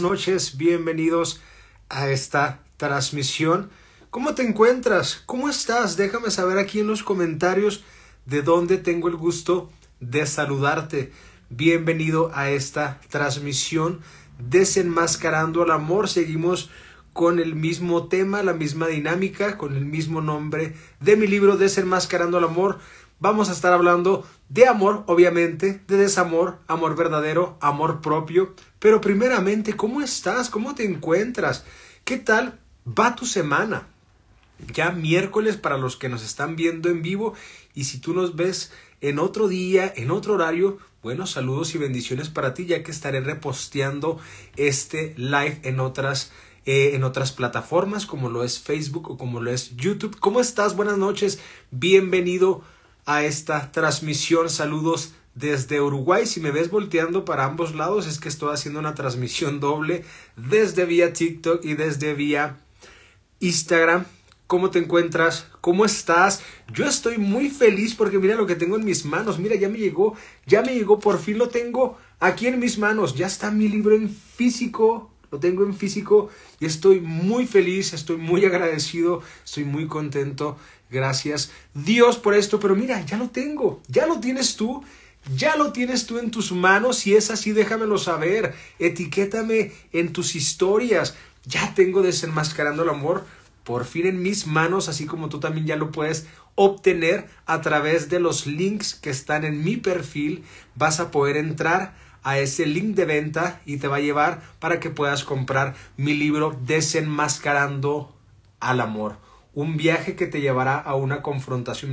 noches, bienvenidos a esta transmisión. ¿Cómo te encuentras? ¿Cómo estás? Déjame saber aquí en los comentarios de dónde tengo el gusto de saludarte. Bienvenido a esta transmisión desenmascarando al amor. Seguimos con el mismo tema, la misma dinámica, con el mismo nombre de mi libro Desenmascarando al amor. Vamos a estar hablando de amor, obviamente, de desamor, amor verdadero, amor propio, pero primeramente, ¿cómo estás? ¿Cómo te encuentras? ¿Qué tal va tu semana? Ya miércoles para los que nos están viendo en vivo y si tú nos ves en otro día, en otro horario, buenos saludos y bendiciones para ti ya que estaré reposteando este live en otras eh, en otras plataformas como lo es Facebook o como lo es YouTube. ¿Cómo estás? Buenas noches. Bienvenido a esta transmisión. Saludos desde Uruguay. Si me ves volteando para ambos lados es que estoy haciendo una transmisión doble desde vía TikTok y desde vía Instagram. ¿Cómo te encuentras? ¿Cómo estás? Yo estoy muy feliz porque mira lo que tengo en mis manos. Mira, ya me llegó, ya me llegó, por fin lo tengo aquí en mis manos. Ya está mi libro en físico, lo tengo en físico y estoy muy feliz, estoy muy agradecido, estoy muy contento. Gracias Dios por esto, pero mira, ya lo tengo, ya lo tienes tú ya lo tienes tú en tus manos. Si es así, déjamelo saber. Etiquétame en tus historias. Ya tengo desenmascarando el amor por fin en mis manos, así como tú también ya lo puedes obtener a través de los links que están en mi perfil. Vas a poder entrar a ese link de venta y te va a llevar para que puedas comprar mi libro Desenmascarando al Amor. Un viaje que te llevará a una confrontación,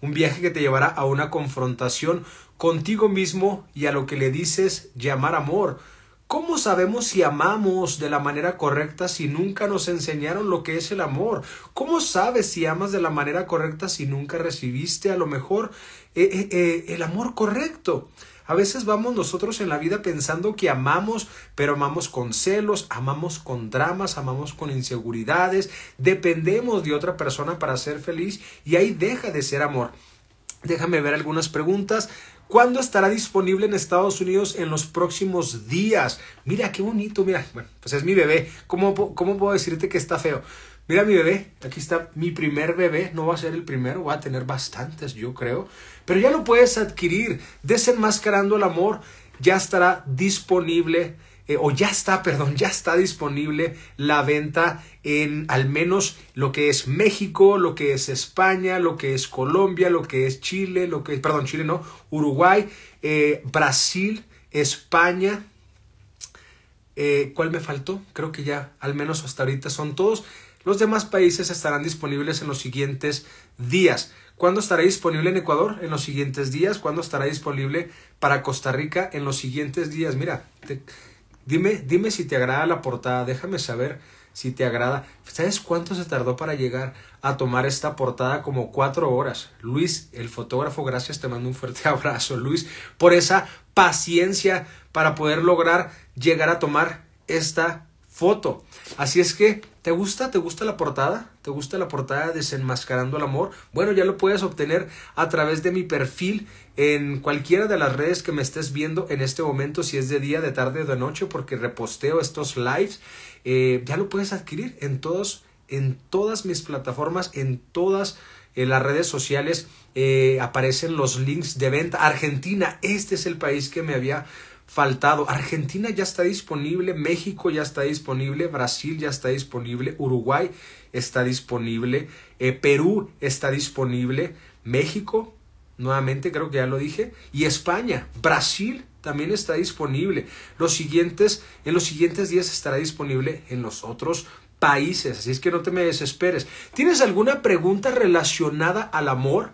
un viaje que te llevará a una confrontación contigo mismo y a lo que le dices llamar amor. ¿Cómo sabemos si amamos de la manera correcta si nunca nos enseñaron lo que es el amor? ¿Cómo sabes si amas de la manera correcta si nunca recibiste a lo mejor eh, eh, eh, el amor correcto? A veces vamos nosotros en la vida pensando que amamos, pero amamos con celos, amamos con dramas, amamos con inseguridades, dependemos de otra persona para ser feliz y ahí deja de ser amor. Déjame ver algunas preguntas. ¿Cuándo estará disponible en Estados Unidos en los próximos días? Mira, qué bonito, mira. Bueno, pues es mi bebé. ¿Cómo, cómo puedo decirte que está feo? Mira mi bebé, aquí está mi primer bebé, no va a ser el primero, va a tener bastantes, yo creo, pero ya lo puedes adquirir. Desenmascarando el amor ya estará disponible eh, o ya está, perdón, ya está disponible la venta en al menos lo que es México, lo que es España, lo que es Colombia, lo que es Chile, lo que es, perdón, Chile no, Uruguay, eh, Brasil, España. Eh, ¿Cuál me faltó? Creo que ya, al menos hasta ahorita son todos. Los demás países estarán disponibles en los siguientes días. ¿Cuándo estará disponible en Ecuador? En los siguientes días. ¿Cuándo estará disponible para Costa Rica? En los siguientes días. Mira, Dime, dime si te agrada la portada, déjame saber si te agrada. ¿Sabes cuánto se tardó para llegar a tomar esta portada? Como cuatro horas. Luis, el fotógrafo, gracias, te mando un fuerte abrazo, Luis, por esa paciencia para poder lograr llegar a tomar esta foto. Así es que ¿Te gusta? ¿Te gusta la portada? ¿Te gusta la portada Desenmascarando el Amor? Bueno, ya lo puedes obtener a través de mi perfil en cualquiera de las redes que me estés viendo en este momento, si es de día, de tarde o de noche, porque reposteo estos lives. Eh, ya lo puedes adquirir en todos, en todas mis plataformas, en todas eh, las redes sociales eh, aparecen los links de venta. Argentina, este es el país que me había faltado. Argentina ya está disponible, México ya está disponible, Brasil ya está disponible, Uruguay está disponible, eh, Perú está disponible, México, nuevamente creo que ya lo dije, y España, Brasil también está disponible. Los siguientes, en los siguientes días estará disponible en los otros países, así es que no te me desesperes. ¿Tienes alguna pregunta relacionada al amor?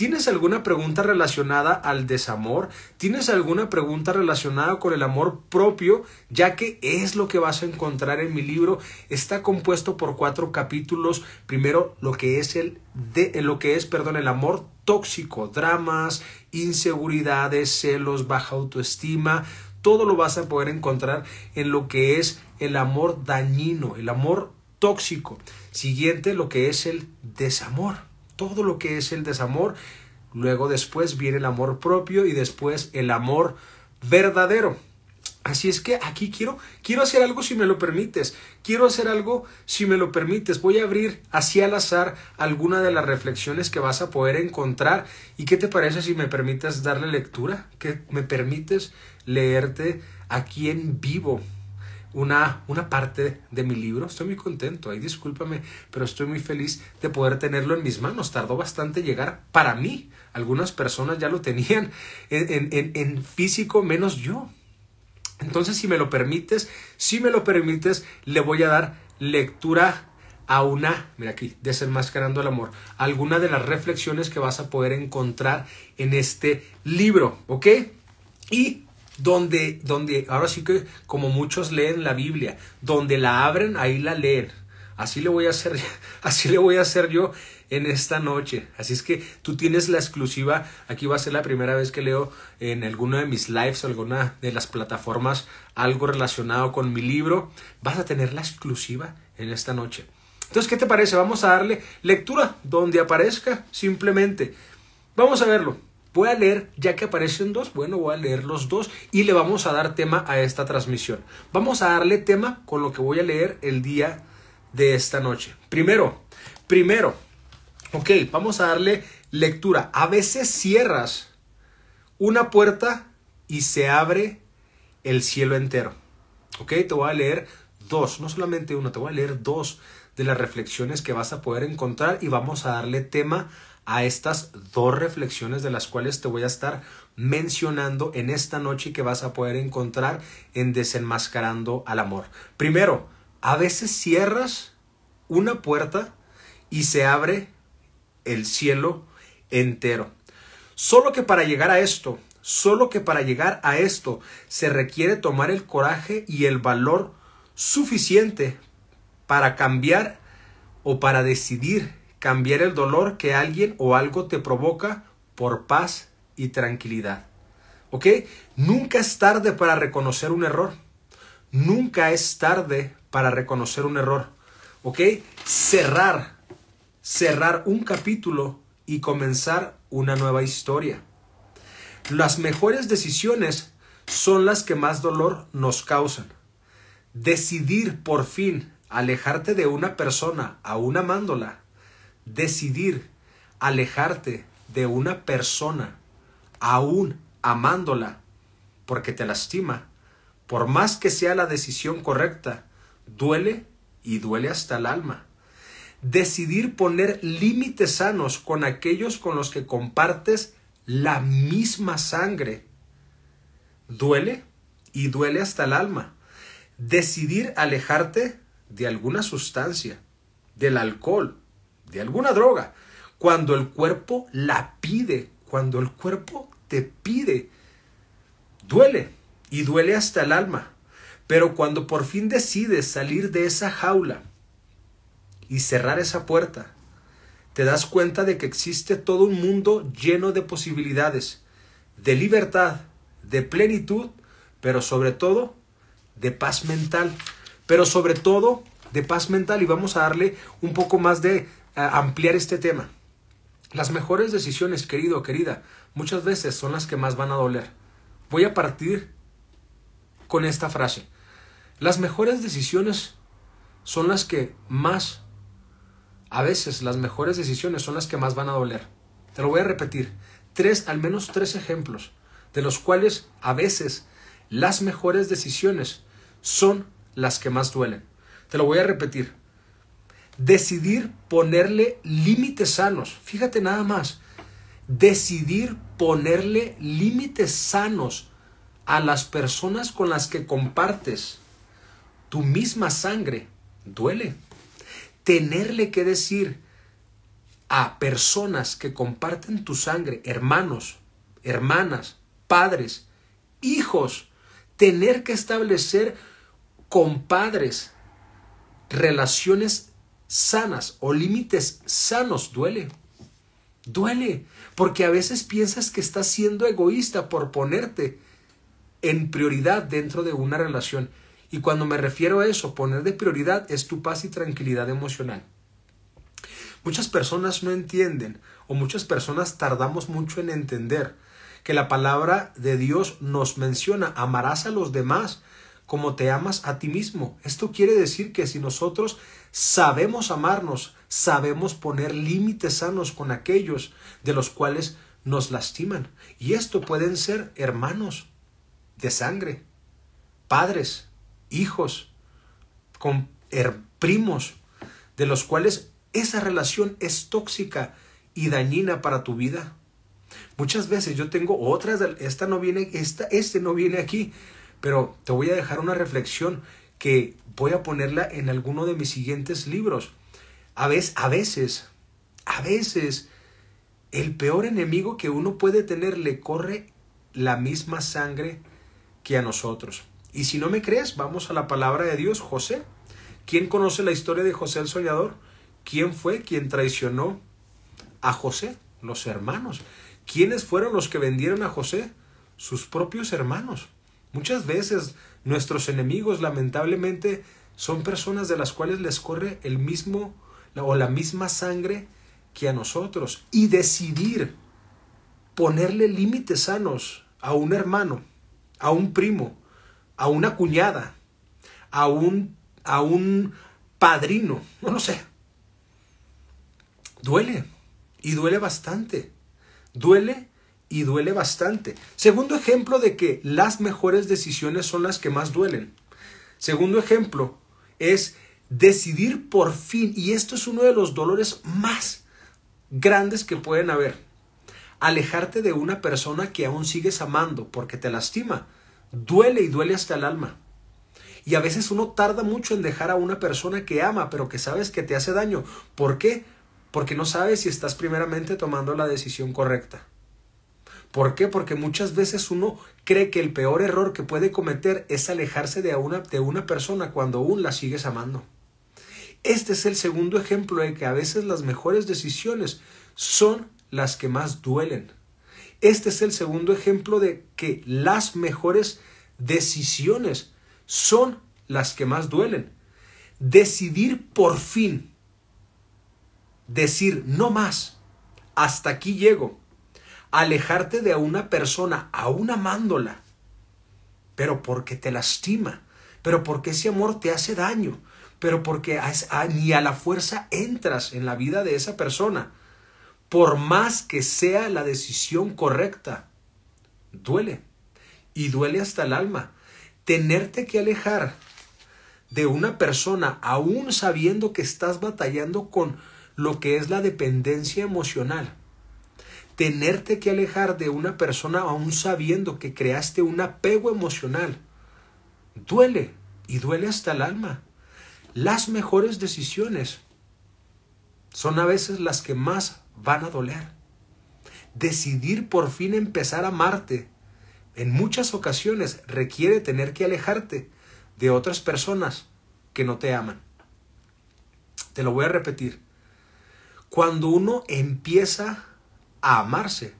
¿Tienes alguna pregunta relacionada al desamor? ¿Tienes alguna pregunta relacionada con el amor propio? Ya que es lo que vas a encontrar en mi libro. Está compuesto por cuatro capítulos. Primero, lo que es el de, eh, lo que es, perdón, el amor tóxico, dramas, inseguridades, celos, baja autoestima. Todo lo vas a poder encontrar en lo que es el amor dañino, el amor tóxico. Siguiente, lo que es el desamor todo lo que es el desamor. Luego después viene el amor propio y después el amor verdadero. Así es que aquí quiero, quiero hacer algo si me lo permites. Quiero hacer algo si me lo permites. Voy a abrir así al azar alguna de las reflexiones que vas a poder encontrar. ¿Y qué te parece si me permites darle lectura? ¿Que me permites leerte aquí en vivo una, una parte de mi libro. Estoy muy contento, ahí discúlpame, pero estoy muy feliz de poder tenerlo en mis manos. Tardó bastante llegar para mí. Algunas personas ya lo tenían en, en físico, menos yo. Entonces, si me lo permites, si me lo permites, le voy a dar lectura a una, mira aquí, desenmascarando el amor, alguna de las reflexiones que vas a poder encontrar en este libro, ¿ok? Y donde, donde ahora sí que como muchos leen la Biblia, donde la abren, ahí la leen. Así le voy a hacer, así le voy a hacer yo en esta noche. Así es que tú tienes la exclusiva. Aquí va a ser la primera vez que leo en alguno de mis lives, alguna de las plataformas, algo relacionado con mi libro. Vas a tener la exclusiva en esta noche. Entonces, ¿qué te parece? Vamos a darle lectura donde aparezca simplemente. Vamos a verlo. Voy a leer, ya que aparecen dos, bueno, voy a leer los dos y le vamos a dar tema a esta transmisión. Vamos a darle tema con lo que voy a leer el día de esta noche. Primero, primero, ok, vamos a darle lectura. A veces cierras una puerta y se abre el cielo entero. Ok, te voy a leer dos, no solamente uno, te voy a leer dos de las reflexiones que vas a poder encontrar y vamos a darle tema a a estas dos reflexiones de las cuales te voy a estar mencionando en esta noche que vas a poder encontrar en desenmascarando al amor. Primero, a veces cierras una puerta y se abre el cielo entero. Solo que para llegar a esto, solo que para llegar a esto se requiere tomar el coraje y el valor suficiente para cambiar o para decidir cambiar el dolor que alguien o algo te provoca por paz y tranquilidad. ¿Ok? Nunca es tarde para reconocer un error. Nunca es tarde para reconocer un error. ¿Ok? Cerrar. Cerrar un capítulo y comenzar una nueva historia. Las mejores decisiones son las que más dolor nos causan. Decidir por fin alejarte de una persona a una amándola decidir alejarte de una persona, aún amándola, porque te lastima, por más que sea la decisión correcta, duele y duele hasta el alma. Decidir poner límites sanos con aquellos con los que compartes la misma sangre. Duele y duele hasta el alma. Decidir alejarte de alguna sustancia, del alcohol, de alguna droga, cuando el cuerpo la pide, cuando el cuerpo te pide, duele y duele hasta el alma. Pero cuando por fin decides salir de esa jaula y cerrar esa puerta, te das cuenta de que existe todo un mundo lleno de posibilidades, de libertad, de plenitud, pero sobre todo de paz mental. Pero sobre todo de paz mental y vamos a darle un poco más de ampliar este tema. Las mejores decisiones, querido o querida, muchas veces son las que más van a doler. Voy a partir con esta frase. Las mejores decisiones son las que más, a veces las mejores decisiones son las que más van a doler. Te lo voy a repetir. Tres, al menos tres ejemplos, de los cuales a veces las mejores decisiones son las que más duelen. Te lo voy a repetir. Decidir ponerle límites sanos. Fíjate nada más. Decidir ponerle límites sanos a las personas con las que compartes tu misma sangre duele. Tenerle que decir a personas que comparten tu sangre, hermanos, hermanas, padres, hijos, tener que establecer con padres relaciones sanas o límites sanos duele. Duele, porque a veces piensas que estás siendo egoísta por ponerte en prioridad dentro de una relación. Y cuando me refiero a eso, poner de prioridad es tu paz y tranquilidad emocional. Muchas personas no entienden o muchas personas tardamos mucho en entender que la palabra de Dios nos menciona, amarás a los demás como te amas a ti mismo. Esto quiere decir que si nosotros sabemos amarnos, sabemos poner límites sanos con aquellos de los cuales nos lastiman. Y esto pueden ser hermanos de sangre, padres, hijos, primos, de los cuales esa relación es tóxica y dañina para tu vida. Muchas veces yo tengo otras, esta no viene, esta, este no viene aquí, pero te voy a dejar una reflexión que voy a ponerla en alguno de mis siguientes libros. A veces, a veces, a veces, el peor enemigo que uno puede tener le corre la misma sangre que a nosotros. Y si no me crees, vamos a la palabra de Dios, José. ¿Quién conoce la historia de José el Soñador? ¿Quién fue quien traicionó a José? Los hermanos. ¿Quiénes fueron los que vendieron a José? Sus propios hermanos. Muchas veces nuestros enemigos lamentablemente son personas de las cuales les corre el mismo o la misma sangre que a nosotros y decidir ponerle límites sanos a un hermano, a un primo, a una cuñada, a un, a un padrino, no lo sé. Duele y duele bastante. Duele y duele bastante. Segundo ejemplo de que las mejores decisiones son las que más duelen. Segundo ejemplo es decidir por fin, y esto es uno de los dolores más grandes que pueden haber, alejarte de una persona que aún sigues amando porque te lastima. Duele y duele hasta el alma. Y a veces uno tarda mucho en dejar a una persona que ama, pero que sabes que te hace daño. ¿Por qué? Porque no sabes si estás primeramente tomando la decisión correcta. ¿Por qué? Porque muchas veces uno cree que el peor error que puede cometer es alejarse de una, de una persona cuando aún la sigues amando. Este es el segundo ejemplo de que a veces las mejores decisiones son las que más duelen. Este es el segundo ejemplo de que las mejores decisiones son las que más duelen. Decidir por fin, decir no más, hasta aquí llego, alejarte de una persona, aún amándola, pero porque te lastima, pero porque ese amor te hace daño, pero porque ni a la fuerza entras en la vida de esa persona, por más que sea la decisión correcta. Duele, y duele hasta el alma. Tenerte que alejar de una persona aún sabiendo que estás batallando con lo que es la dependencia emocional tenerte que alejar de una persona aún sabiendo que creaste un apego emocional. Duele y duele hasta el alma. Las mejores decisiones son a veces las que más van a doler. Decidir por fin empezar a amarte en muchas ocasiones requiere tener que alejarte de otras personas que no te aman. Te lo voy a repetir. Cuando uno empieza a amarse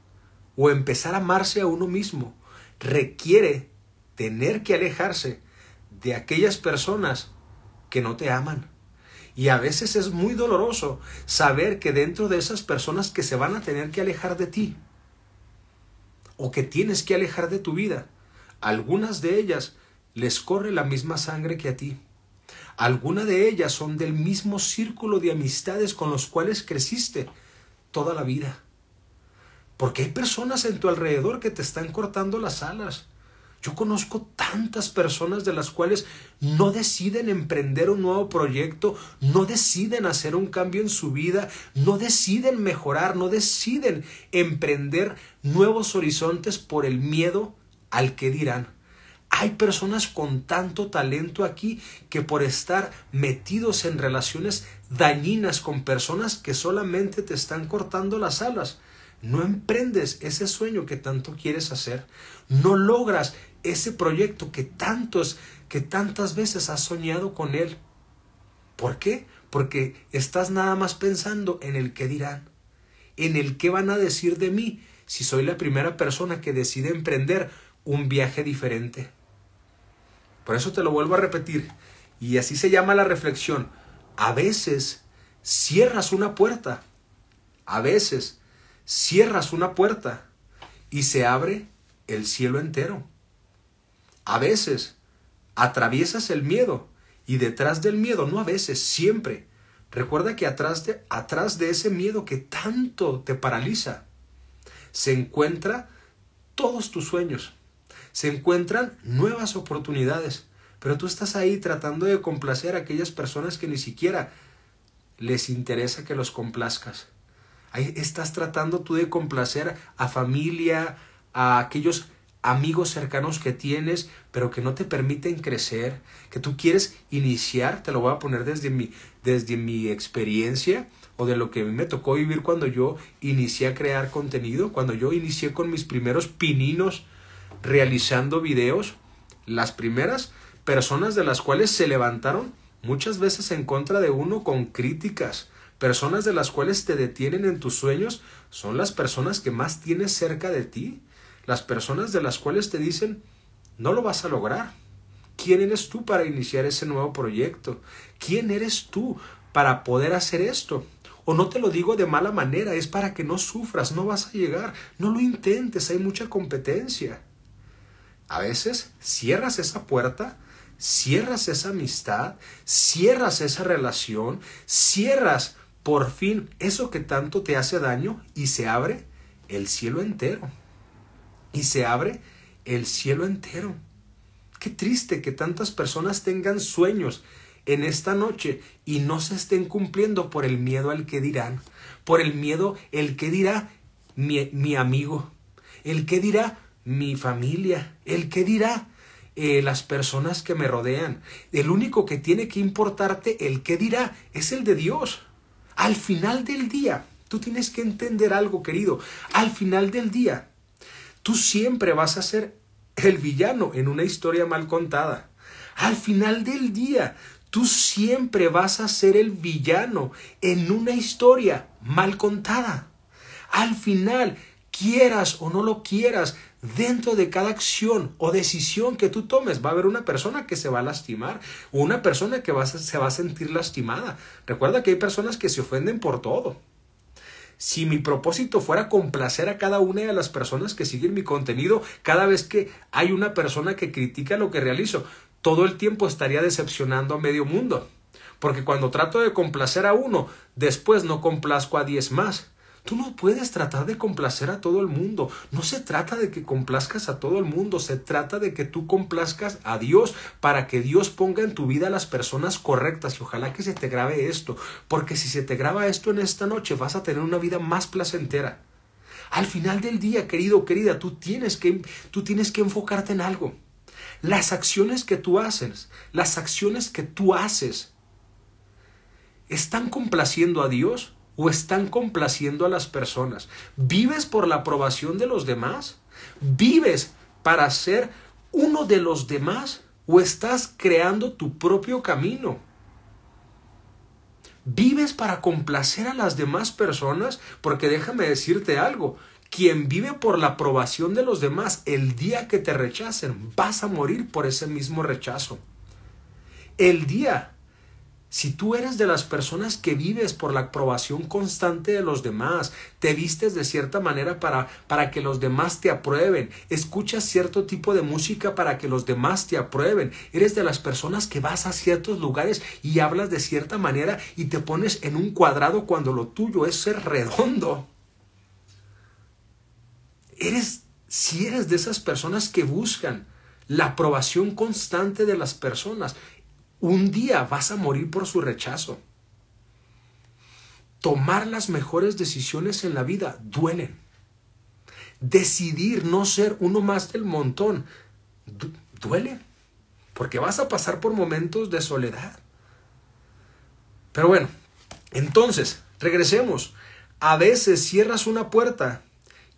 o empezar a amarse a uno mismo requiere tener que alejarse de aquellas personas que no te aman. Y a veces es muy doloroso saber que dentro de esas personas que se van a tener que alejar de ti o que tienes que alejar de tu vida, algunas de ellas les corre la misma sangre que a ti. Algunas de ellas son del mismo círculo de amistades con los cuales creciste toda la vida. Porque hay personas en tu alrededor que te están cortando las alas. Yo conozco tantas personas de las cuales no deciden emprender un nuevo proyecto, no deciden hacer un cambio en su vida, no deciden mejorar, no deciden emprender nuevos horizontes por el miedo al que dirán. Hay personas con tanto talento aquí que por estar metidos en relaciones dañinas con personas que solamente te están cortando las alas, no emprendes ese sueño que tanto quieres hacer, no logras ese proyecto que tantos, que tantas veces has soñado con él. ¿Por qué? Porque estás nada más pensando en el qué dirán, en el qué van a decir de mí si soy la primera persona que decide emprender un viaje diferente. Por eso te lo vuelvo a repetir, y así se llama la reflexión. A veces cierras una puerta, a veces cierras una puerta y se abre el cielo entero. A veces atraviesas el miedo y detrás del miedo, no a veces, siempre. Recuerda que atrás de, atrás de ese miedo que tanto te paraliza, se encuentran todos tus sueños, se encuentran nuevas oportunidades, pero tú estás ahí tratando de complacer a aquellas personas que ni siquiera les interesa que los complazcas estás tratando tú de complacer a familia, a aquellos amigos cercanos que tienes, pero que no te permiten crecer, que tú quieres iniciar, te lo voy a poner desde mi, desde mi experiencia o de lo que me tocó vivir cuando yo inicié a crear contenido, cuando yo inicié con mis primeros pininos realizando videos, las primeras personas de las cuales se levantaron muchas veces en contra de uno con críticas, Personas de las cuales te detienen en tus sueños son las personas que más tienes cerca de ti. Las personas de las cuales te dicen, no lo vas a lograr. ¿Quién eres tú para iniciar ese nuevo proyecto? ¿Quién eres tú para poder hacer esto? O no te lo digo de mala manera, es para que no sufras, no vas a llegar, no lo intentes, hay mucha competencia. A veces cierras esa puerta, cierras esa amistad, cierras esa relación, cierras por fin eso que tanto te hace daño y se abre el cielo entero. Y se abre el cielo entero. Qué triste que tantas personas tengan sueños en esta noche y no se estén cumpliendo por el miedo al que dirán, por el miedo el que dirá mi, amigo, el que dirá mi familia, el que dirá eh, las personas que me rodean. El único que tiene que importarte el que dirá es el de Dios. Al final del día, tú tienes que entender algo, querido. Al final del día, tú siempre vas a ser el villano en una historia mal contada. Al final del día, tú siempre vas a ser el villano en una historia mal contada. Al final, quieras o no lo quieras, Dentro de cada acción o decisión que tú tomes va a haber una persona que se va a lastimar una persona que se va a sentir lastimada. Recuerda que hay personas que se ofenden por todo. Si mi propósito fuera complacer a cada una de las personas que siguen mi contenido, cada vez que hay una persona que critica lo que realizo, todo el tiempo estaría decepcionando a medio mundo. Porque cuando trato de complacer a uno, después no complazco a diez más. Tú no puedes tratar de complacer a todo el mundo. No se trata de que complazcas a todo el mundo, se trata de que tú complazcas a Dios para que Dios ponga en tu vida las personas correctas. Y ojalá que se te grabe esto, porque si se te graba esto en esta noche vas a tener una vida más placentera. Al final del día, querido, querida, tú tienes que, tú tienes que enfocarte en algo. Las acciones que tú haces, las acciones que tú haces, ¿están complaciendo a Dios o están complaciendo a las personas? ¿Vives por la aprobación de los demás? ¿Vives para ser uno de los demás o estás creando tu propio camino? ¿Vives para complacer a las demás personas? Porque déjame decirte algo, quien vive por la aprobación de los demás, el día que te rechacen, vas a morir por ese mismo rechazo. El día si tú eres de las personas que vives por la aprobación constante de los demás, te vistes de cierta manera para, para que los demás te aprueben, escuchas cierto tipo de música para que los demás te aprueben, eres de las personas que vas a ciertos lugares y hablas de cierta manera y te pones en un cuadrado cuando lo tuyo es ser redondo. Eres, si eres de esas personas que buscan la aprobación constante de las personas, un día vas a morir por su rechazo. Tomar las mejores decisiones en la vida duelen. Decidir no ser uno más del montón duele. Porque vas a pasar por momentos de soledad. Pero bueno, entonces, regresemos. A veces cierras una puerta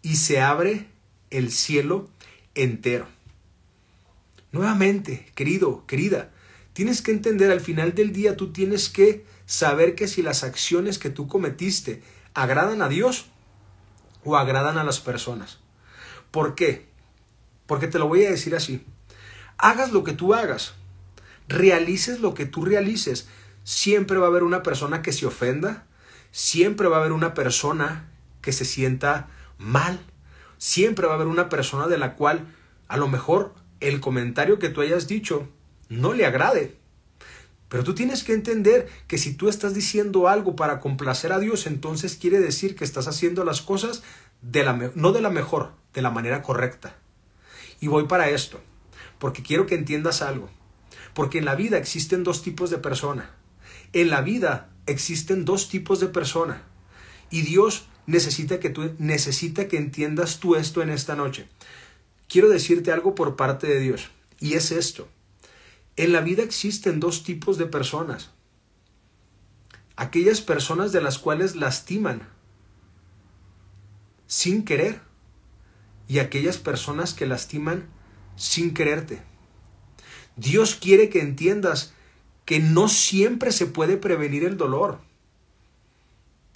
y se abre el cielo entero. Nuevamente, querido, querida, Tienes que entender, al final del día tú tienes que saber que si las acciones que tú cometiste agradan a Dios o agradan a las personas. ¿Por qué? Porque te lo voy a decir así. Hagas lo que tú hagas, realices lo que tú realices, siempre va a haber una persona que se ofenda, siempre va a haber una persona que se sienta mal, siempre va a haber una persona de la cual a lo mejor el comentario que tú hayas dicho no le agrade. Pero tú tienes que entender que si tú estás diciendo algo para complacer a Dios, entonces quiere decir que estás haciendo las cosas no de la mejor, de la manera correcta. Y voy para esto, porque quiero que entiendas algo. Porque en la vida existen dos tipos de persona. En la vida existen dos tipos de persona. Y Dios necesita que tú necesita que entiendas tú esto en esta noche. Quiero decirte algo por parte de Dios y es esto. En la vida existen dos tipos de personas. Aquellas personas de las cuales lastiman sin querer y aquellas personas que lastiman sin quererte. Dios quiere que entiendas que no siempre se puede prevenir el dolor.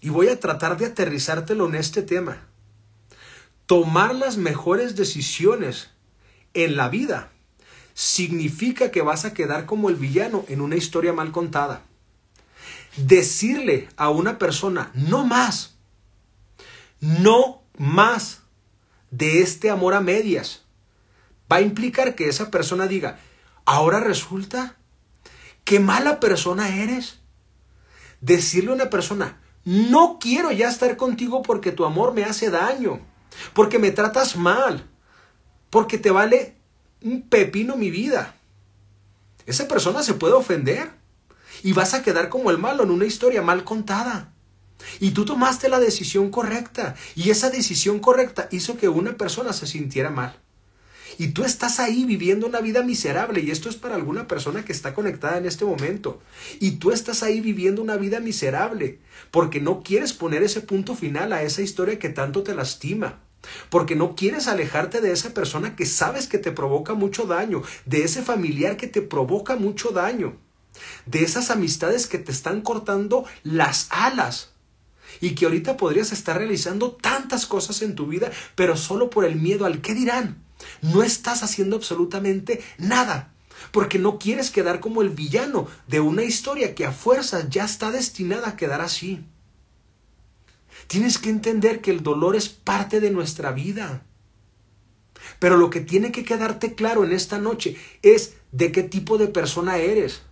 Y voy a tratar de aterrizártelo en este tema. Tomar las mejores decisiones en la vida significa que vas a quedar como el villano en una historia mal contada. Decirle a una persona, no más, no más de este amor a medias, va a implicar que esa persona diga, ahora resulta, que mala persona eres. Decirle a una persona, no quiero ya estar contigo porque tu amor me hace daño, porque me tratas mal, porque te vale un pepino mi vida. Esa persona se puede ofender y vas a quedar como el malo en una historia mal contada. Y tú tomaste la decisión correcta y esa decisión correcta hizo que una persona se sintiera mal. Y tú estás ahí viviendo una vida miserable y esto es para alguna persona que está conectada en este momento. Y tú estás ahí viviendo una vida miserable porque no quieres poner ese punto final a esa historia que tanto te lastima porque no quieres alejarte de esa persona que sabes que te provoca mucho daño, de ese familiar que te provoca mucho daño, de esas amistades que te están cortando las alas y que ahorita podrías estar realizando tantas cosas en tu vida, pero solo por el miedo al qué dirán. No estás haciendo absolutamente nada, porque no quieres quedar como el villano de una historia que a fuerza ya está destinada a quedar así. Tienes que entender que el dolor es parte de nuestra vida. Pero lo que tiene que quedarte claro en esta noche es de qué tipo de persona eres.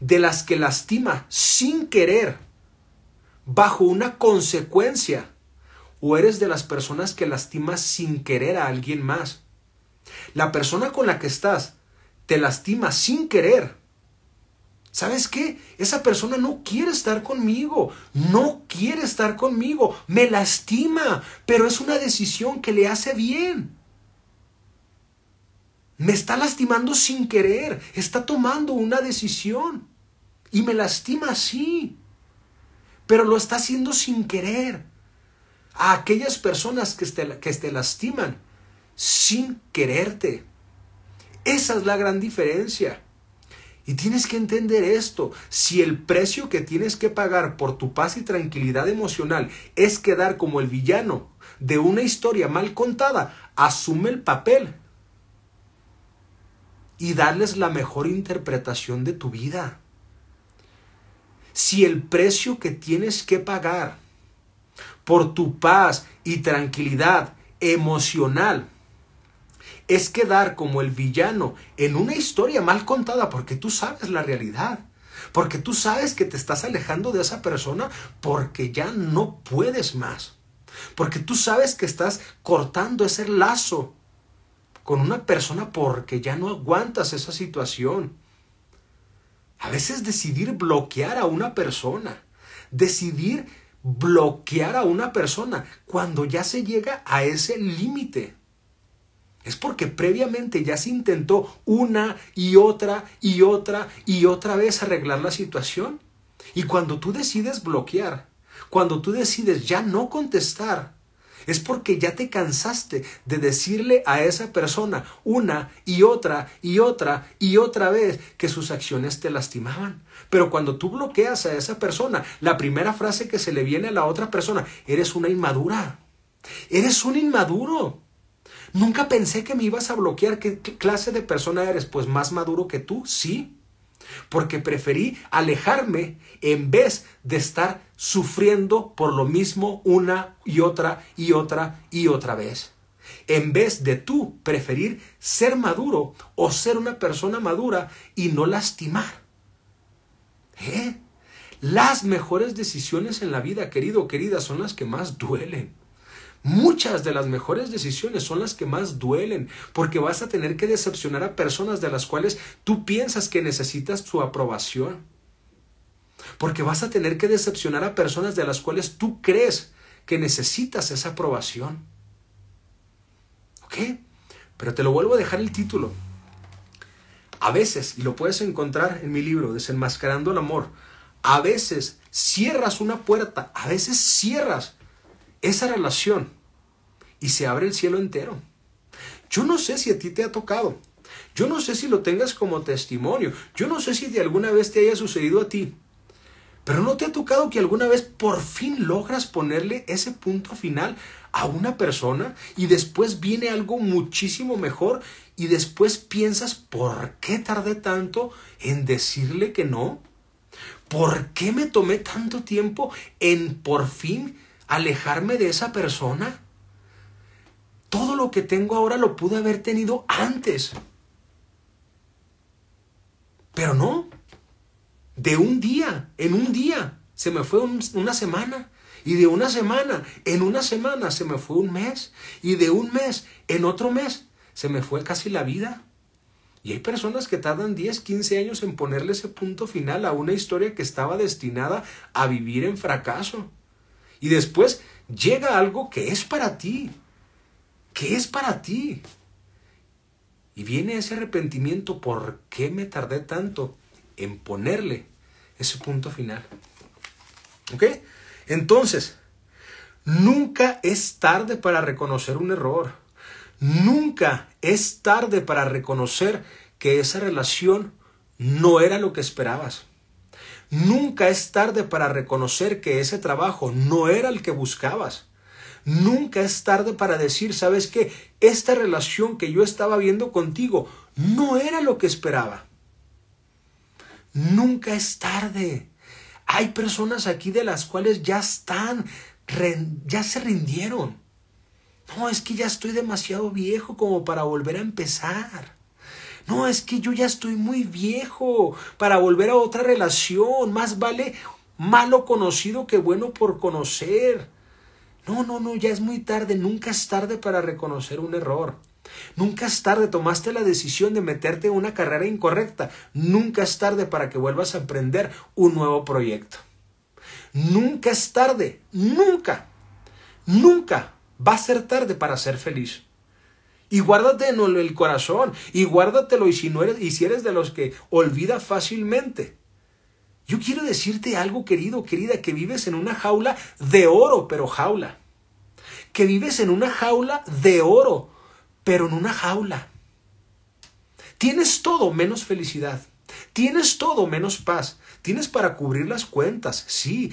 De las que lastima sin querer, bajo una consecuencia. O eres de las personas que lastimas sin querer a alguien más. La persona con la que estás te lastima sin querer ¿Sabes qué? Esa persona no quiere estar conmigo, no quiere estar conmigo, me lastima, pero es una decisión que le hace bien. Me está lastimando sin querer, está tomando una decisión y me lastima así, pero lo está haciendo sin querer. A aquellas personas que te, que te lastiman sin quererte. Esa es la gran diferencia. Y tienes que entender esto. Si el precio que tienes que pagar por tu paz y tranquilidad emocional es quedar como el villano de una historia mal contada, asume el papel y darles la mejor interpretación de tu vida. Si el precio que tienes que pagar por tu paz y tranquilidad emocional es quedar como el villano en una historia mal contada porque tú sabes la realidad. Porque tú sabes que te estás alejando de esa persona porque ya no puedes más. Porque tú sabes que estás cortando ese lazo con una persona porque ya no aguantas esa situación. A veces decidir bloquear a una persona, decidir bloquear a una persona cuando ya se llega a ese límite. Es porque previamente ya se intentó una y otra y otra y otra vez arreglar la situación. Y cuando tú decides bloquear, cuando tú decides ya no contestar, es porque ya te cansaste de decirle a esa persona una y otra y otra y otra vez que sus acciones te lastimaban. Pero cuando tú bloqueas a esa persona, la primera frase que se le viene a la otra persona, eres una inmadura. Eres un inmaduro. Nunca pensé que me ibas a bloquear. ¿Qué, clase de persona eres? Pues más maduro que tú, sí. Porque preferí alejarme en vez de estar sufriendo por lo mismo una y otra y otra y otra vez. En vez de tú preferir ser maduro o ser una persona madura y no lastimar. ¿Eh? Las mejores decisiones en la vida, querido, querida, son las que más duelen. Muchas de las mejores decisiones son las que más duelen, porque vas a tener que decepcionar a personas de las cuales tú piensas que necesitas su aprobación. Porque vas a tener que decepcionar a personas de las cuales tú crees que necesitas esa aprobación. ¿Ok? Pero te lo vuelvo a dejar el título. A veces, y lo puedes encontrar en mi libro, Desenmascarando el Amor, a veces cierras una puerta, a veces cierras esa relación y se abre el cielo entero. Yo no sé si a ti te ha tocado. Yo no sé si lo tengas como testimonio. Yo no sé si de alguna vez te haya sucedido a ti. Pero no te ha tocado que alguna vez por fin logras ponerle ese punto final a una persona y después viene algo muchísimo mejor y después piensas por qué tardé tanto en decirle que no. ¿Por qué me tomé tanto tiempo en por fin alejarme de esa persona. Todo lo que tengo ahora lo pude haber tenido antes. Pero no. De un día, en un día, se me fue una semana. Y de una semana, en una semana, se me fue un mes. Y de un mes, en otro mes, se me fue casi la vida. Y hay personas que tardan 10, 15 años en ponerle ese punto final a una historia que estaba destinada a vivir en fracaso. Y después llega algo que es para ti, que es para ti. Y viene ese arrepentimiento, ¿por qué me tardé tanto en ponerle ese punto final? ¿Ok? Entonces, nunca es tarde para reconocer un error. Nunca es tarde para reconocer que esa relación no era lo que esperabas. Nunca es tarde para reconocer que ese trabajo no era el que buscabas. Nunca es tarde para decir, ¿sabes qué? Esta relación que yo estaba viendo contigo no era lo que esperaba. Nunca es tarde. Hay personas aquí de las cuales ya están, ya se rindieron. No, es que ya estoy demasiado viejo como para volver a empezar. No, es que yo ya estoy muy viejo para volver a otra relación. Más vale malo conocido que bueno por conocer. No, no, no, ya es muy tarde. Nunca es tarde para reconocer un error. Nunca es tarde, tomaste la decisión de meterte en una carrera incorrecta. Nunca es tarde para que vuelvas a emprender un nuevo proyecto. Nunca es tarde, nunca, nunca va a ser tarde para ser feliz. Y guárdatelo en el corazón. Y guárdatelo. Y si, no eres, y si eres de los que olvida fácilmente. Yo quiero decirte algo, querido, querida, que vives en una jaula de oro, pero jaula. Que vives en una jaula de oro, pero en una jaula. Tienes todo menos felicidad. Tienes todo menos paz. Tienes para cubrir las cuentas. Sí,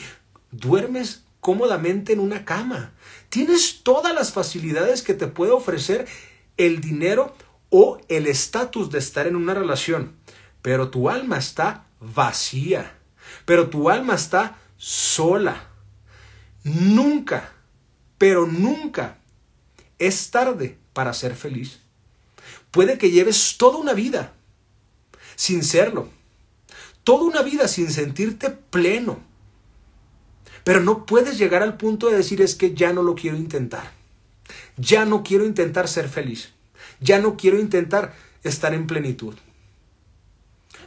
duermes cómodamente en una cama. Tienes todas las facilidades que te puede ofrecer el dinero o el estatus de estar en una relación, pero tu alma está vacía, pero tu alma está sola. Nunca, pero nunca es tarde para ser feliz. Puede que lleves toda una vida sin serlo, toda una vida sin sentirte pleno, pero no puedes llegar al punto de decir es que ya no lo quiero intentar. Ya no quiero intentar ser feliz. Ya no quiero intentar estar en plenitud.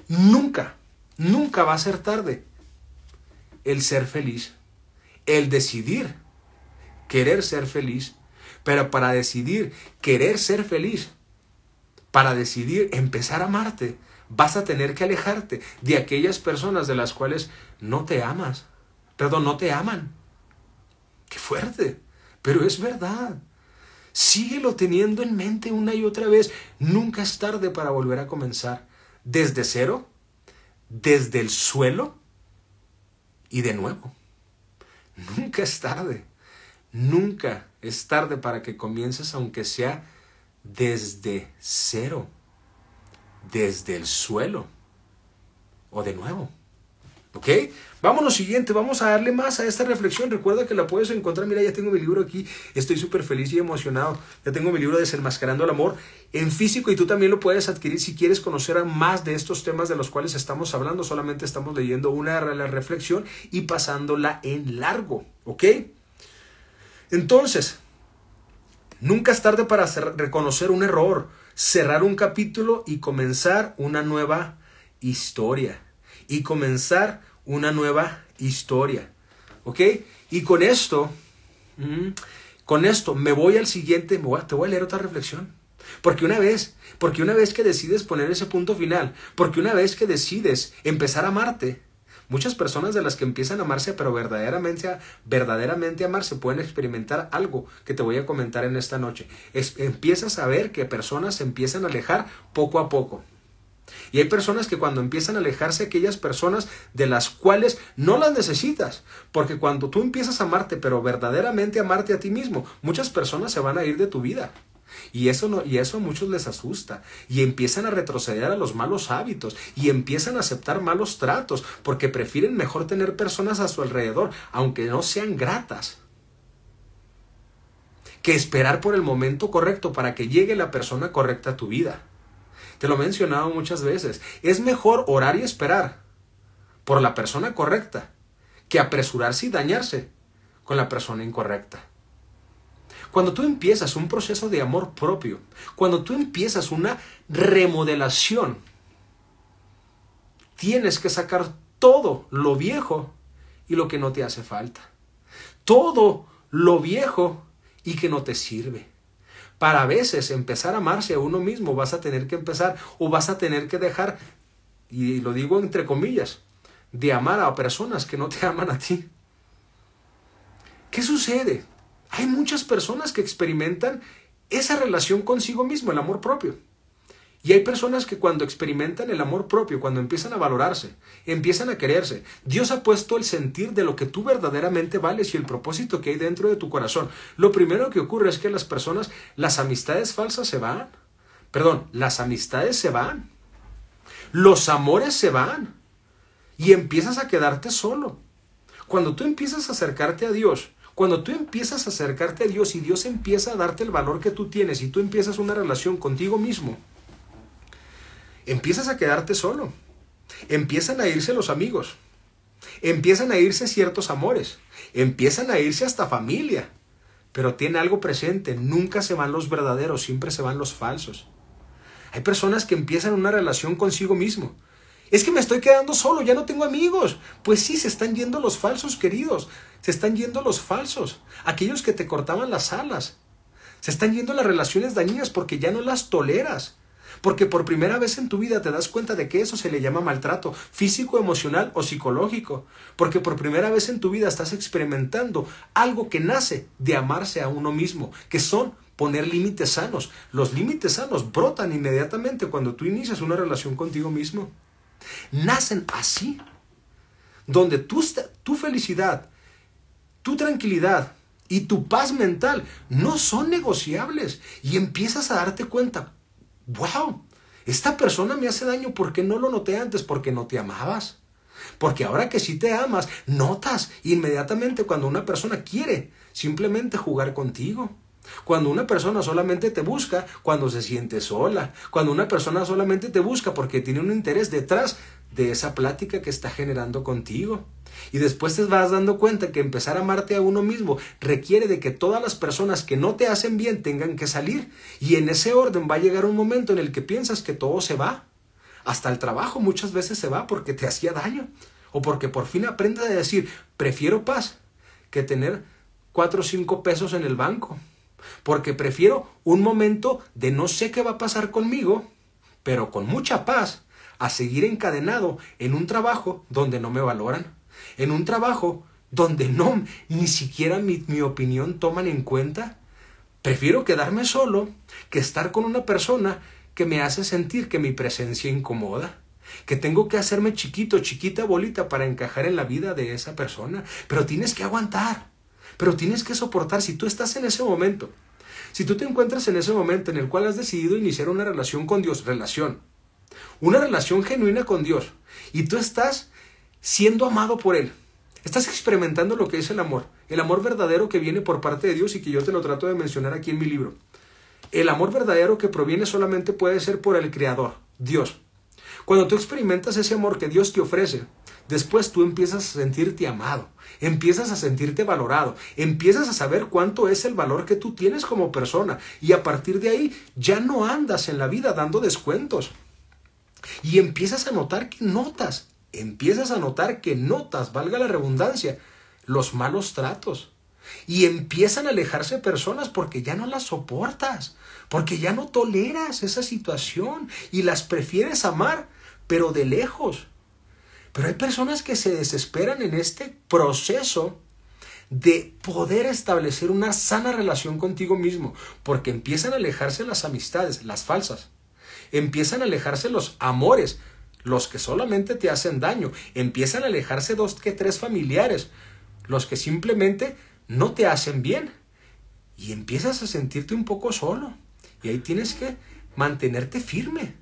Nunca, nunca va a ser tarde el ser feliz, el decidir querer ser feliz, pero para decidir querer ser feliz, para decidir empezar a amarte, vas a tener que alejarte de aquellas personas de las cuales no te amas, perdón, no te aman. Qué fuerte, pero es verdad. Síguelo teniendo en mente una y otra vez. Nunca es tarde para volver a comenzar desde cero, desde el suelo y de nuevo. Nunca es tarde. Nunca es tarde para que comiences aunque sea desde cero, desde el suelo o de nuevo. ¿Ok? Vamos lo siguiente, vamos a darle más a esta reflexión. Recuerda que la puedes encontrar. Mira, ya tengo mi libro aquí. Estoy súper feliz y emocionado. Ya tengo mi libro Desenmascarando el Amor en físico y tú también lo puedes adquirir si quieres conocer a más de estos temas de los cuales estamos hablando. Solamente estamos leyendo una reflexión y pasándola en largo. ¿Ok? Entonces, nunca es tarde para reconocer un error, cerrar un capítulo y comenzar una nueva historia y comenzar una nueva historia. ¿Ok? Y con esto, mm, con esto me voy al siguiente, te voy a leer otra reflexión. Porque una vez, porque una vez que decides poner ese punto final, porque una vez que decides empezar a amarte, muchas personas de las que empiezan a amarse, pero verdaderamente, a, verdaderamente amarse, pueden experimentar algo que te voy a comentar en esta noche. empiezas a ver que personas se empiezan a alejar poco a poco. Y hay personas que cuando empiezan a alejarse aquellas personas de las cuales no las necesitas, porque cuando tú empiezas a amarte, pero verdaderamente amarte a ti mismo, muchas personas se van a ir de tu vida. Y eso, no, y eso a muchos les asusta. Y empiezan a retroceder a los malos hábitos. Y empiezan a aceptar malos tratos. Porque prefieren mejor tener personas a su alrededor, aunque no sean gratas. Que esperar por el momento correcto para que llegue la persona correcta a tu vida. Te lo he mencionado muchas veces. Es mejor orar y esperar por la persona correcta que apresurarse y dañarse con la persona incorrecta. Cuando tú empiezas un proceso de amor propio, cuando tú empiezas una remodelación, tienes que sacar todo lo viejo y lo que no te hace falta. Todo lo viejo y que no te sirve. Para a veces empezar a amarse a uno mismo vas a tener que empezar o vas a tener que dejar, y lo digo entre comillas, de amar a personas que no te aman a ti. ¿Qué sucede? Hay muchas personas que experimentan esa relación consigo mismo, el amor propio. Y hay personas que cuando experimentan el amor propio, cuando empiezan a valorarse, empiezan a quererse, Dios ha puesto el sentir de lo que tú verdaderamente vales y el propósito que hay dentro de tu corazón. Lo primero que ocurre es que las personas, las amistades falsas se van. Perdón, las amistades se van. Los amores se van. Y empiezas a quedarte solo. Cuando tú empiezas a acercarte a Dios, cuando tú empiezas a acercarte a Dios y Dios empieza a darte el valor que tú tienes y tú empiezas una relación contigo mismo, empiezas a quedarte solo. Empiezan a irse los amigos. Empiezan a irse ciertos amores. Empiezan a irse hasta familia. Pero tiene algo presente. Nunca se van los verdaderos, siempre se van los falsos. Hay personas que empiezan una relación consigo mismo. Es que me estoy quedando solo, ya no tengo amigos. Pues sí, se están yendo los falsos, queridos. Se están yendo los falsos. Aquellos que te cortaban las alas. Se están yendo las relaciones dañinas porque ya no las toleras porque por primera vez en tu vida te das cuenta de que eso se le llama maltrato físico, emocional o psicológico, porque por primera vez en tu vida estás experimentando algo que nace de amarse a uno mismo, que son poner límites sanos. Los límites sanos brotan inmediatamente cuando tú inicias una relación contigo mismo. Nacen así, donde tu, tu felicidad, tu tranquilidad, y tu paz mental no son negociables. Y empiezas a darte cuenta wow, esta persona me hace daño porque no lo noté antes, porque no te amabas. Porque ahora que sí te amas, notas inmediatamente cuando una persona quiere simplemente jugar contigo. Cuando una persona solamente te busca cuando se siente sola. Cuando una persona solamente te busca porque tiene un interés detrás de esa plática que está generando contigo. Y después te vas dando cuenta que empezar a amarte a uno mismo requiere de que todas las personas que no te hacen bien tengan que salir. Y en ese orden va a llegar un momento en el que piensas que todo se va. Hasta el trabajo muchas veces se va porque te hacía daño. O porque por fin aprendes a decir, prefiero paz que tener cuatro o cinco pesos en el banco. Porque prefiero un momento de no sé qué va a pasar conmigo, pero con mucha paz, a seguir encadenado en un trabajo donde no me valoran en un trabajo donde no ni siquiera mi, mi opinión toman en cuenta, prefiero quedarme solo que estar con una persona que me hace sentir que mi presencia incomoda que tengo que hacerme chiquito, chiquita bolita para encajar en la vida de esa persona, pero tienes que aguantar, pero tienes que soportar si tú estás en ese momento. Si tú te encuentras en ese momento en el cual has decidido iniciar una relación con Dios, relación, una relación genuina con Dios, y tú estás siendo amado por Él. Estás experimentando lo que es el amor, el amor verdadero que viene por parte de Dios y que yo te lo trato de mencionar aquí en mi libro. El amor verdadero que proviene solamente puede ser por el Creador, Dios. Cuando tú experimentas ese amor que Dios te ofrece, después tú empiezas a sentirte amado, empiezas a sentirte valorado, empiezas a saber cuánto es el valor que tú tienes como persona y a partir de ahí ya no andas en la vida dando descuentos y empiezas a notar que notas empiezas a notar que notas, valga la redundancia, los malos tratos. Y empiezan a alejarse personas porque ya no las soportas, porque ya no toleras esa situación y las prefieres amar, pero de lejos. Pero hay personas que se desesperan en este proceso de poder establecer una sana relación contigo mismo, porque empiezan a alejarse las amistades, las falsas, empiezan a alejarse los amores, los que solamente te hacen daño. Empiezan a alejarse dos que tres familiares, los que simplemente no te hacen bien. Y empiezas a sentirte un poco solo. Y ahí tienes que mantenerte firme.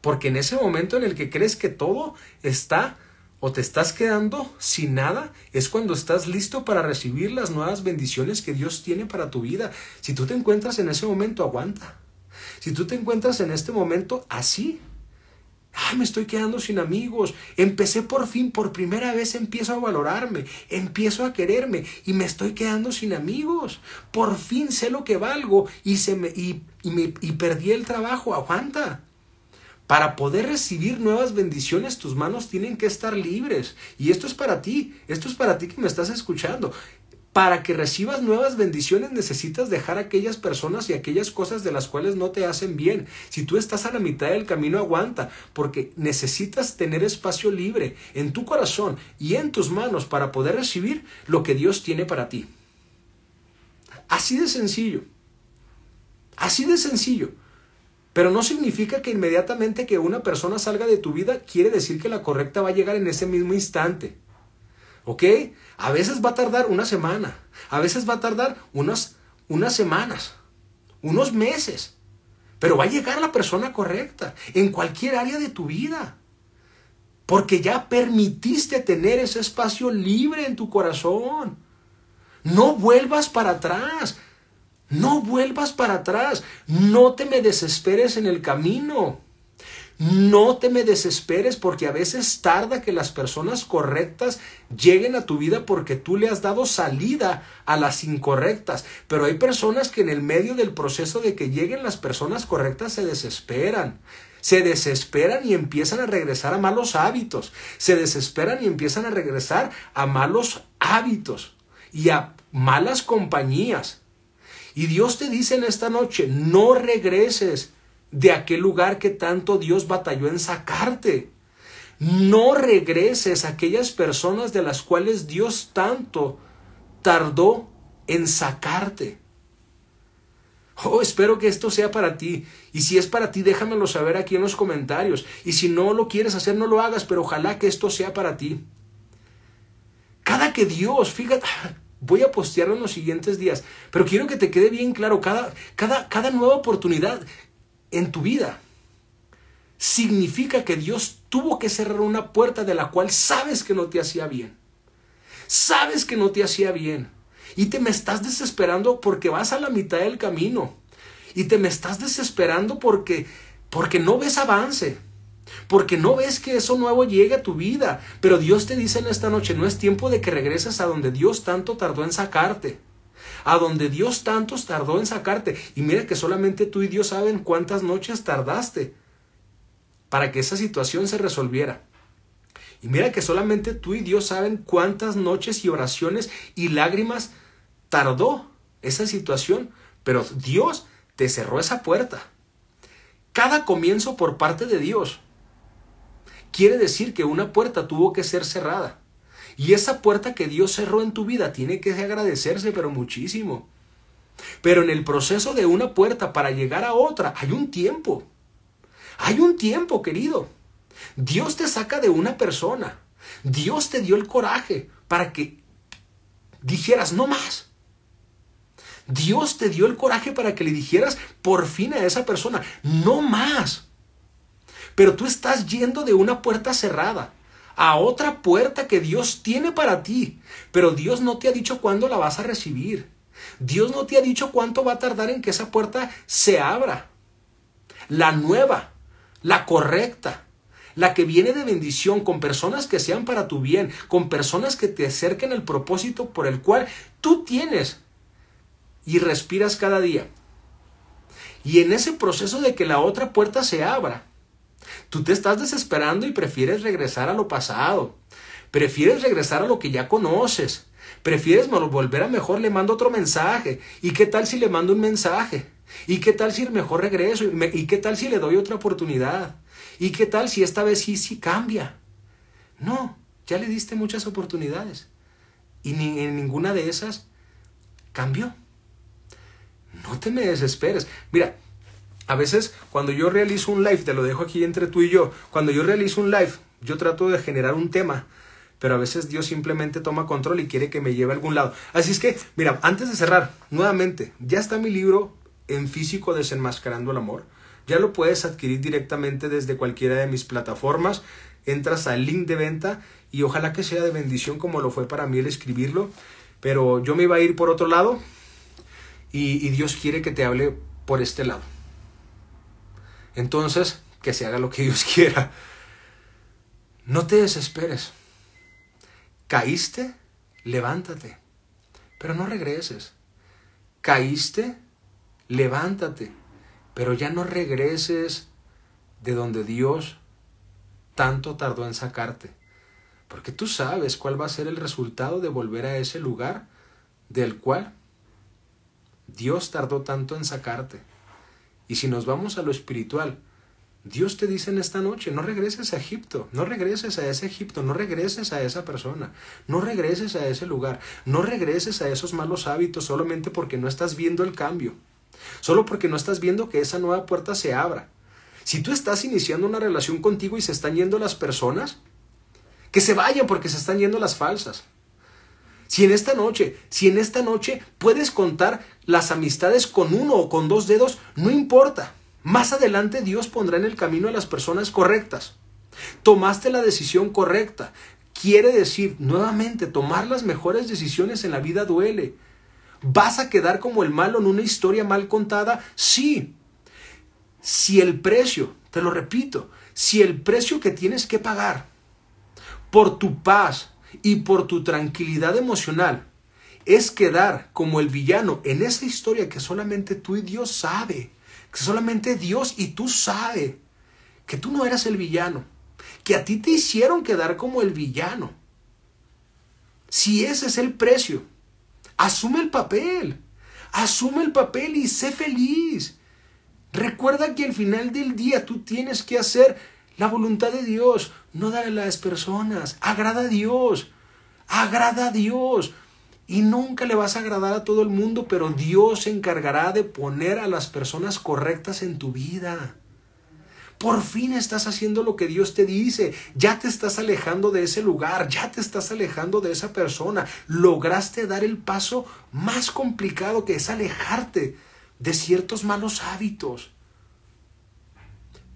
Porque en ese momento en el que crees que todo está o te estás quedando sin nada, es cuando estás listo para recibir las nuevas bendiciones que Dios tiene para tu vida. Si tú te encuentras en ese momento, aguanta. Si tú te encuentras en este momento así, Ah, me estoy quedando sin amigos. Empecé por fin, por primera vez empiezo a valorarme, empiezo a quererme y me estoy quedando sin amigos. Por fin sé lo que valgo y, se me, y, y, me, y perdí el trabajo. Aguanta. Para poder recibir nuevas bendiciones, tus manos tienen que estar libres. Y esto es para ti, esto es para ti que me estás escuchando para que recibas nuevas bendiciones necesitas dejar aquellas personas y aquellas cosas de las cuales no te hacen bien. Si tú estás a la mitad del camino, aguanta, porque necesitas tener espacio libre en tu corazón y en tus manos para poder recibir lo que Dios tiene para ti. Así de sencillo. Así de sencillo. Pero no significa que inmediatamente que una persona salga de tu vida quiere decir que la correcta va a llegar en ese mismo instante. ¿Ok? A veces va a tardar una semana, a veces va a tardar unas, unas semanas, unos meses, pero va a llegar la persona correcta en cualquier área de tu vida. Porque ya permitiste tener ese espacio libre en tu corazón. No vuelvas para atrás. No vuelvas para atrás. No te me desesperes en el camino. No te me desesperes porque a veces tarda que las personas correctas lleguen a tu vida porque tú le has dado salida a las incorrectas. Pero hay personas que en el medio del proceso de que lleguen las personas correctas se desesperan. Se desesperan y empiezan a regresar a malos hábitos. Se desesperan y empiezan a regresar a malos hábitos y a malas compañías. Y Dios te dice en esta noche, no regreses de aquel lugar que tanto Dios batalló en sacarte. No regreses a aquellas personas de las cuales Dios tanto tardó en sacarte. Oh, espero que esto sea para ti. Y si es para ti, déjamelo saber aquí en los comentarios. Y si no lo quieres hacer, no lo hagas, pero ojalá que esto sea para ti. Cada que Dios, fíjate, voy a postearlo en los siguientes días, pero quiero que te quede bien claro, cada, cada, cada nueva oportunidad, en tu vida, significa que Dios tuvo que cerrar una puerta de la cual sabes que no te hacía bien. Sabes que no te hacía bien. Y te me estás desesperando porque vas a la mitad del camino. Y te me estás desesperando porque porque no ves avance. Porque no ves que eso nuevo llegue a tu vida. Pero Dios te dice en esta noche, no es tiempo de que regreses a donde Dios tanto tardó en sacarte a donde Dios tantos tardó en sacarte. Y mira que solamente tú y Dios saben cuántas noches tardaste para que esa situación se resolviera. Y mira que solamente tú y Dios saben cuántas noches y oraciones y lágrimas tardó esa situación, pero Dios te cerró esa puerta. Cada comienzo por parte de Dios quiere decir que una puerta tuvo que ser cerrada. Y esa puerta que Dios cerró en tu vida tiene que agradecerse, pero muchísimo. Pero en el proceso de una puerta para llegar a otra hay un tiempo. Hay un tiempo, querido. Dios te saca de una persona. Dios te dio el coraje para que dijeras no más. Dios te dio el coraje para que le dijeras por fin a esa persona, no más. Pero tú estás yendo de una puerta cerrada a otra puerta que Dios tiene para ti. Pero Dios no te ha dicho cuándo la vas a recibir. Dios no te ha dicho cuánto va a tardar en que esa puerta se abra. La nueva, la correcta, la que viene de bendición con personas que sean para tu bien, con personas que te acerquen al propósito por el cual tú tienes y respiras cada día. Y en ese proceso de que la otra puerta se abra, Tú te estás desesperando y prefieres regresar a lo pasado. Prefieres regresar a lo que ya conoces. Prefieres volver a mejor le mando otro mensaje. ¿Y qué tal si le mando un mensaje? ¿Y qué tal si mejor regreso? ¿Y qué tal si le doy otra oportunidad? ¿Y qué tal si esta vez sí, sí cambia? No, ya le diste muchas oportunidades. Y en ninguna de esas cambió. No te me desesperes. Mira, a veces cuando yo realizo un live, te lo dejo aquí entre tú y yo, cuando yo realizo un live, yo trato de generar un tema, pero a veces Dios simplemente toma control y quiere que me lleve a algún lado. Así es que, mira, antes de cerrar, nuevamente, ya está mi libro en físico Desenmascarando el Amor. Ya lo puedes adquirir directamente desde cualquiera de mis plataformas. Entras al link de venta y ojalá que sea de bendición como lo fue para mí el escribirlo. Pero yo me iba a ir por otro lado y, Dios quiere que te hable por este lado. Entonces, que se haga lo que Dios quiera. No te desesperes. Caíste, levántate, pero no regreses. Caíste, levántate, pero ya no regreses de donde Dios tanto tardó en sacarte. Porque tú sabes cuál va a ser el resultado de volver a ese lugar del cual Dios tardó tanto en sacarte. Y si nos vamos a lo espiritual, Dios te dice en esta noche, no regreses a Egipto, no regreses a ese Egipto, no regreses a esa persona, no regreses a ese lugar, no regreses a esos malos hábitos solamente porque no estás viendo el cambio, solo porque no estás viendo que esa nueva puerta se abra. Si tú estás iniciando una relación contigo y se están yendo las personas, que se vayan porque se están yendo las falsas. Si en esta noche, si en esta noche puedes contar las amistades con uno o con dos dedos, no importa. Más adelante Dios pondrá en el camino a las personas correctas. Tomaste la decisión correcta. Quiere decir, nuevamente, tomar las mejores decisiones en la vida duele. ¿Vas a quedar como el malo en una historia mal contada? Sí. Si el precio, te lo repito, si el precio que tienes que pagar por tu paz, y por tu tranquilidad emocional es quedar como el villano en esta historia que solamente tú y Dios sabe, que solamente Dios y tú sabe que tú no eras el villano, que a ti te hicieron quedar como el villano. Si ese es el precio, asume el papel, asume el papel y sé feliz. Recuerda que al final del día tú tienes que hacer la voluntad de Dios, no a las personas. Agrada a Dios. Agrada a Dios. Y nunca le vas a agradar a todo el mundo, pero Dios se encargará de poner a las personas correctas en tu vida. Por fin estás haciendo lo que Dios te dice. Ya te estás alejando de ese lugar, ya te estás alejando de esa persona. Lograste dar el paso más complicado que es alejarte de ciertos malos hábitos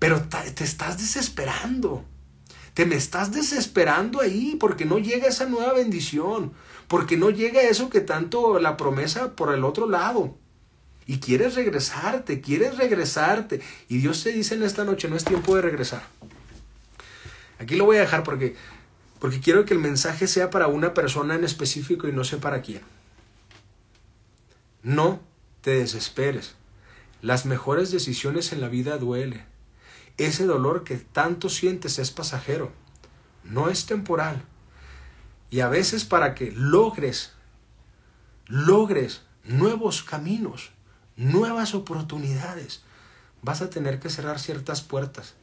pero te estás desesperando. Te me estás desesperando ahí porque no llega esa nueva bendición, porque no llega eso que tanto la promesa por el otro lado. Y quieres regresarte, quieres regresarte. Y Dios te dice en esta noche, no es tiempo de regresar. Aquí lo voy a dejar porque, porque quiero que el mensaje sea para una persona en específico y no sé para quién. No te desesperes. Las mejores decisiones en la vida duelen. Ese dolor que tanto sientes es pasajero, no es temporal. Y a veces para que logres, logres nuevos caminos, nuevas oportunidades, vas a tener que cerrar ciertas puertas.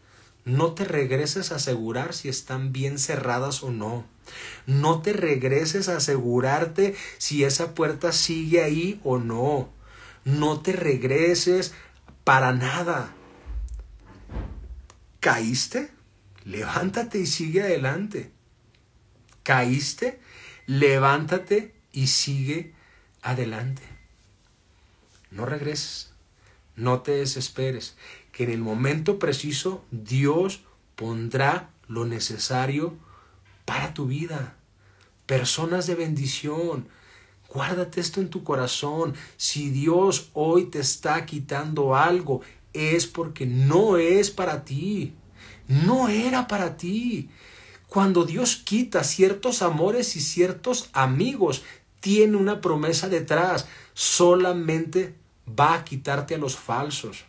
No te regreses a asegurar si están bien cerradas o no. No te regreses a asegurarte si esa puerta sigue ahí o no. No te regreses para nada. ¿Caíste? Levántate y sigue adelante. ¿Caíste? Levántate y sigue adelante. No regreses, no te desesperes, que en el momento preciso Dios pondrá lo necesario para tu vida. Personas de bendición, Guárdate esto en tu corazón. Si Dios hoy te está quitando algo, es porque no es para ti. No era para ti. Cuando Dios quita ciertos amores y ciertos amigos, tiene una promesa detrás. Solamente va a quitarte a los falsos.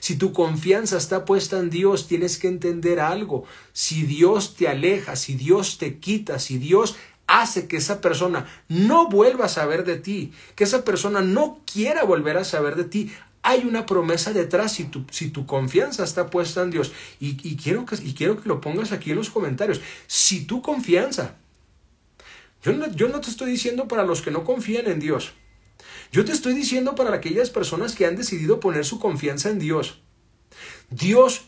Si tu confianza está puesta en Dios, tienes que entender algo. Si Dios te aleja, si Dios te quita, si Dios hace que esa persona no vuelva a saber de ti, que esa persona no quiera volver a saber de ti, hay una promesa detrás si tu, si tu confianza está puesta en Dios. Y, quiero que, quiero que lo pongas aquí en los comentarios. Si tu confianza, yo no, yo no te estoy diciendo para los que no confían en Dios. Yo te estoy diciendo para aquellas personas que han decidido poner su confianza en Dios. Dios,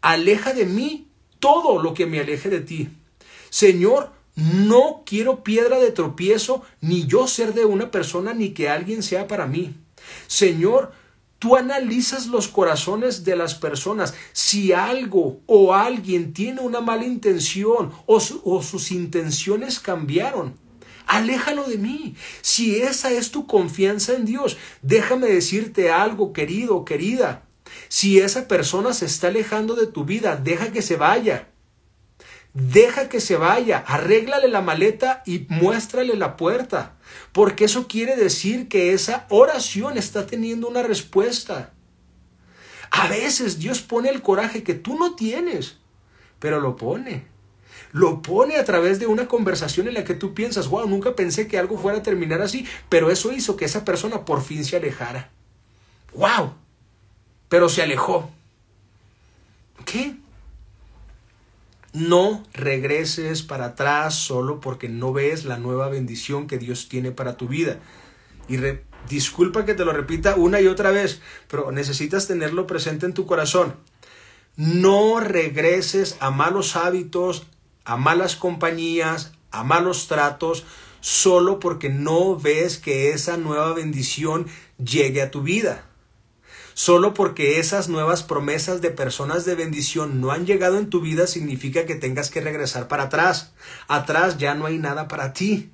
aleja de mí todo lo que me aleje de ti. Señor, no quiero piedra de tropiezo, ni yo ser de una persona, ni que alguien sea para mí. Señor, Tú analizas los corazones de las personas. Si algo o alguien tiene una mala intención o, sus intenciones cambiaron, aléjalo de mí. Si esa es tu confianza en Dios, déjame decirte algo, querido, querida. Si esa persona se está alejando de tu vida, deja que se vaya. Deja que se vaya, arréglale la maleta y muéstrale la puerta. Porque eso quiere decir que esa oración está teniendo una respuesta. A veces Dios pone el coraje que tú no tienes, pero lo pone. Lo pone a través de una conversación en la que tú piensas, wow, nunca pensé que algo fuera a terminar así, pero eso hizo que esa persona por fin se alejara. Wow, pero se alejó. ¿Qué? No regreses para atrás solo porque no ves la nueva bendición que Dios tiene para tu vida. Y disculpa que te lo repita una y otra vez, pero necesitas tenerlo presente en tu corazón. No regreses a malos hábitos, a malas compañías, a malos tratos, solo porque no ves que esa nueva bendición llegue a tu vida. Solo porque esas nuevas promesas de personas de bendición no han llegado en tu vida significa que tengas que regresar para atrás. Atrás ya no hay nada para ti.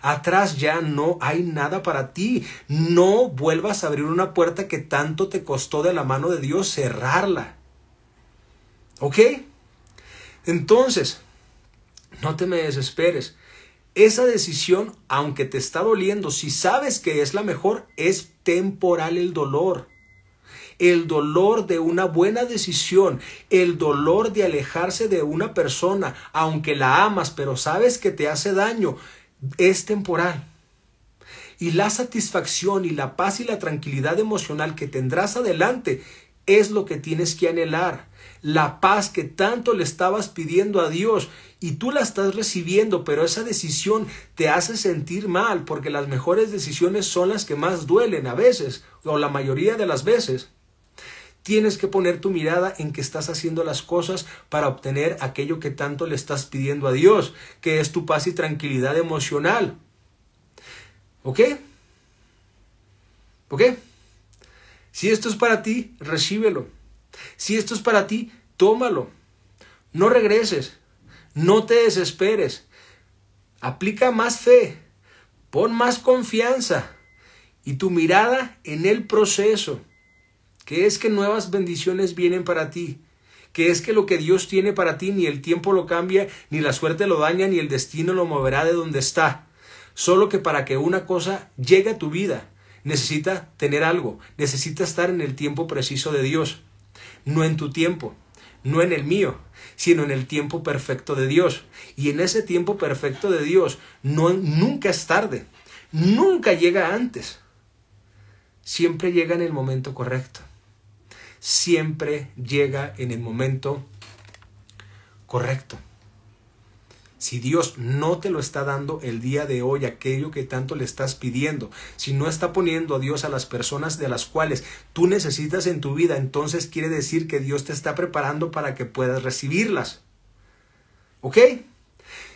Atrás ya no hay nada para ti. No vuelvas a abrir una puerta que tanto te costó de la mano de Dios cerrarla. ¿Ok? Entonces, no te me desesperes. Esa decisión, aunque te está doliendo, si sabes que es la mejor, es temporal el dolor el dolor de una buena decisión, el dolor de alejarse de una persona, aunque la amas, pero sabes que te hace daño, es temporal. Y la satisfacción y la paz y la tranquilidad emocional que tendrás adelante es lo que tienes que anhelar. La paz que tanto le estabas pidiendo a Dios y tú la estás recibiendo, pero esa decisión te hace sentir mal porque las mejores decisiones son las que más duelen a veces o la mayoría de las veces. Tienes que poner tu mirada en que estás haciendo las cosas para obtener aquello que tanto le estás pidiendo a Dios, que es tu paz y tranquilidad emocional. ¿Ok? ¿Ok? Si esto es para ti, recíbelo. Si esto es para ti, tómalo. No regreses. No te desesperes. Aplica más fe. Pon más confianza. Y tu mirada en el proceso que es que nuevas bendiciones vienen para ti, que es que lo que Dios tiene para ti ni el tiempo lo cambia, ni la suerte lo daña, ni el destino lo moverá de donde está. Solo que para que una cosa llegue a tu vida, necesita tener algo, necesita estar en el tiempo preciso de Dios, no en tu tiempo, no en el mío, sino en el tiempo perfecto de Dios. Y en ese tiempo perfecto de Dios no, nunca es tarde, nunca llega antes, siempre llega en el momento correcto siempre llega en el momento correcto. Si Dios no te lo está dando el día de hoy, aquello que tanto le estás pidiendo, si no está poniendo a Dios a las personas de las cuales tú necesitas en tu vida, entonces quiere decir que Dios te está preparando para que puedas recibirlas. ¿Ok?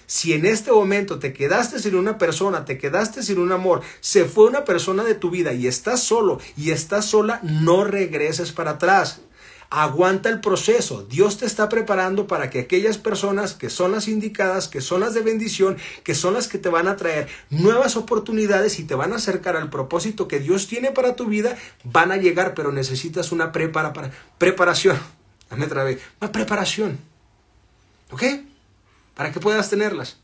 Si en este momento te quedaste sin una persona, te quedaste sin un amor, se fue una persona de tu vida y estás solo y estás sola, no regreses para atrás. Aguanta el proceso. Dios te está preparando para que aquellas personas que son las indicadas, que son las de bendición, que son las que te van a traer nuevas oportunidades y te van a acercar al propósito que Dios tiene para tu vida, van a llegar, pero necesitas una prepara preparación. Dame otra vez. Una preparación. ¿Ok? para que puedas tenerlas.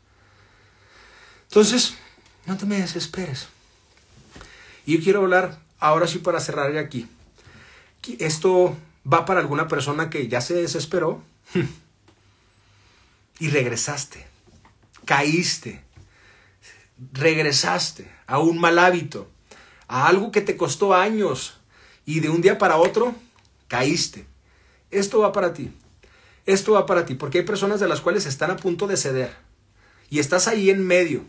Entonces, no te me desesperes. Y yo quiero hablar, ahora sí para cerrar aquí, esto va para alguna persona que ya se desesperó y regresaste, caíste, regresaste a un mal hábito, a algo que te costó años y de un día para otro caíste. Esto va para ti. Esto va para ti, porque hay personas de las cuales están a punto de ceder. Y estás ahí en medio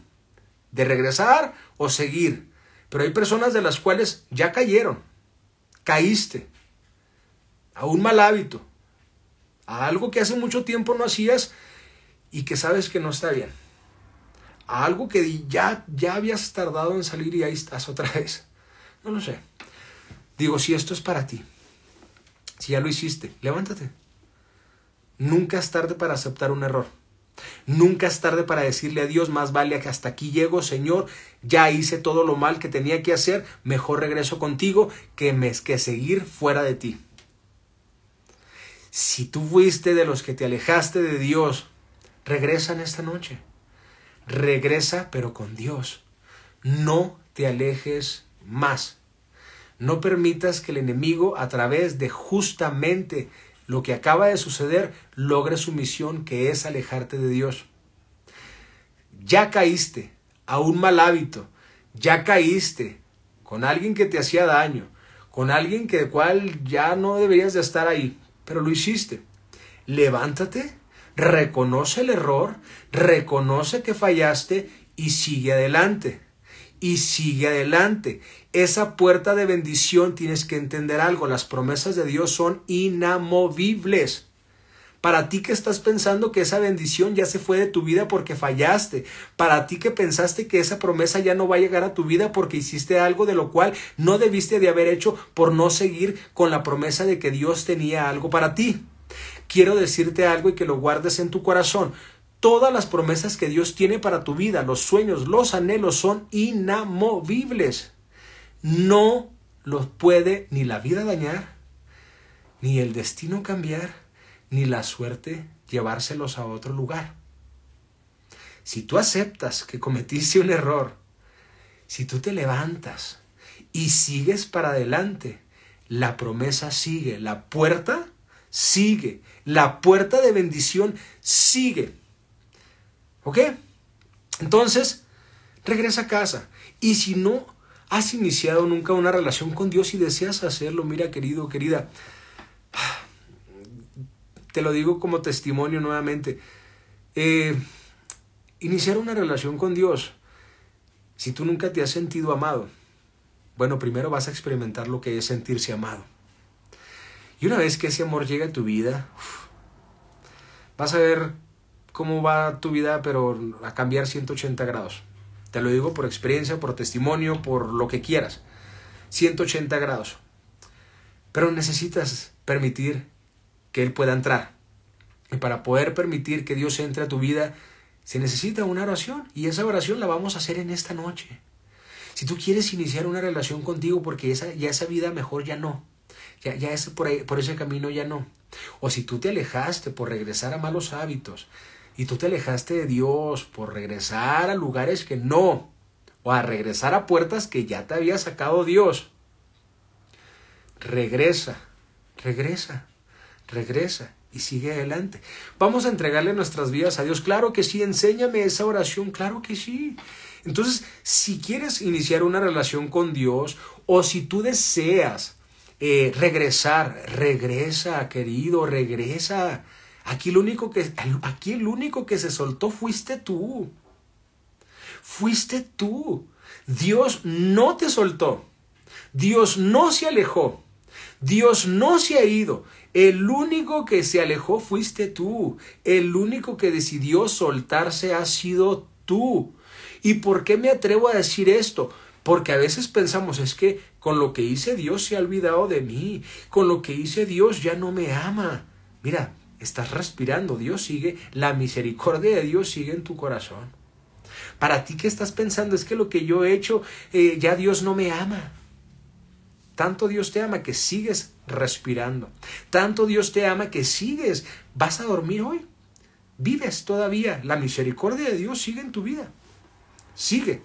de regresar o seguir. Pero hay personas de las cuales ya cayeron. Caíste a un mal hábito, a algo que hace mucho tiempo no hacías y que sabes que no está bien. A algo que ya, ya habías tardado en salir y ahí estás otra vez. No lo sé. Digo, si esto es para ti, si ya lo hiciste, levántate. Nunca es tarde para aceptar un error. Nunca es tarde para decirle a Dios, más vale que hasta aquí llego, Señor, ya hice todo lo mal que tenía que hacer, mejor regreso contigo que, que seguir fuera de ti. Si tú fuiste de los que te alejaste de Dios, regresa en esta noche. Regresa pero con Dios. No te alejes más. No permitas que el enemigo a través de justamente lo que acaba de suceder logre su misión que es alejarte de Dios. Ya caíste a un mal hábito, ya caíste con alguien que te hacía daño, con alguien que de cual ya no deberías de estar ahí, pero lo hiciste. Levántate, reconoce el error, reconoce que fallaste y sigue adelante y sigue adelante. Esa puerta de bendición tienes que entender algo, las promesas de Dios son inamovibles. Para ti que estás pensando que esa bendición ya se fue de tu vida porque fallaste. Para ti que pensaste que esa promesa ya no va a llegar a tu vida porque hiciste algo de lo cual no debiste de haber hecho por no seguir con la promesa de que Dios tenía algo para ti. Quiero decirte algo y que lo guardes en tu corazón. Todas las promesas que Dios tiene para tu vida, los sueños, los anhelos son inamovibles. No los puede ni la vida dañar, ni el destino cambiar, ni la suerte llevárselos a otro lugar. Si tú aceptas que cometiste un error, si tú te levantas y sigues para adelante, la promesa sigue, la puerta sigue, la puerta de bendición sigue. ¿Ok? Entonces, regresa a casa. Y si no has iniciado nunca una relación con Dios y deseas hacerlo, mira querido, querida, te lo digo como testimonio nuevamente, eh, iniciar una relación con Dios, si tú nunca te has sentido amado, bueno, primero vas a experimentar lo que es sentirse amado. Y una vez que ese amor llega a tu vida, vas a ver cómo va tu vida, pero a cambiar 180 grados. Te lo digo por experiencia, por testimonio, por lo que quieras. 180 grados. Pero necesitas permitir que Él pueda entrar. Y para poder permitir que Dios entre a tu vida, se necesita una oración. Y esa oración la vamos a hacer en esta noche. Si tú quieres iniciar una relación contigo porque ya esa vida mejor ya no. Ya, ya es por, ahí, por ese camino ya no. O si tú te alejaste por regresar a malos hábitos, y tú te alejaste de Dios por regresar a lugares que no, o a regresar a puertas que ya te había sacado Dios. Regresa, regresa, regresa y sigue adelante. Vamos a entregarle nuestras vidas a Dios. Claro que sí, enséñame esa oración, claro que sí. Entonces, si quieres iniciar una relación con Dios o si tú deseas eh, regresar, regresa, querido, regresa. Aquí el único que, aquí único que se soltó fuiste tú. Fuiste tú. Dios no te soltó. Dios no se alejó. Dios no se ha ido. El único que se alejó fuiste tú. El único que decidió soltarse ha sido tú. ¿Y por qué me atrevo a decir esto? Porque a veces pensamos es que con lo que hice Dios se ha olvidado de mí. Con lo que hice Dios ya no me ama. Mira, Estás respirando, Dios sigue, la misericordia de Dios sigue en tu corazón. Para ti que estás pensando es que lo que yo he hecho, eh, ya Dios no me ama. Tanto Dios te ama que sigues respirando. Tanto Dios te ama que sigues. Vas a dormir hoy. Vives todavía. La misericordia de Dios sigue en tu vida. Sigue.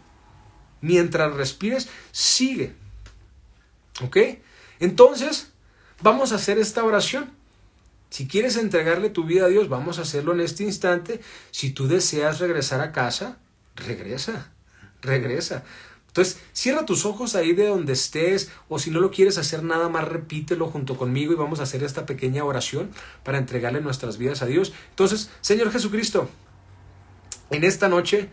Mientras respires, sigue. ¿Ok? Entonces, vamos a hacer esta oración. Si quieres entregarle tu vida a Dios, vamos a hacerlo en este instante. Si tú deseas regresar a casa, regresa, regresa. Entonces, cierra tus ojos ahí de donde estés o si no lo quieres hacer nada más, repítelo junto conmigo y vamos a hacer esta pequeña oración para entregarle nuestras vidas a Dios. Entonces, Señor Jesucristo, en esta noche